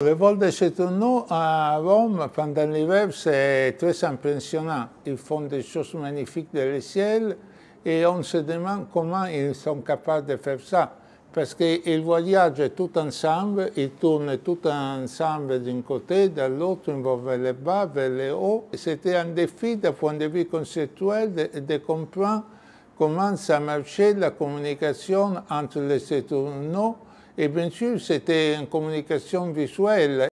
Le vol de ces à Rome pendant l'hiver, c'est très impressionnant. Ils font des choses magnifiques dans le ciel et on se demande comment ils sont capables de faire ça. Parce qu'ils voyagent tout ensemble, ils tournent tout ensemble d'un côté, de l'autre, ils vont vers le bas, vers le haut. C'était un défi d'un point de vue conceptuel de, comprendre comment ça marchait la communication entre les tourneaux. Et bien sûr, c'était une communication visuelle.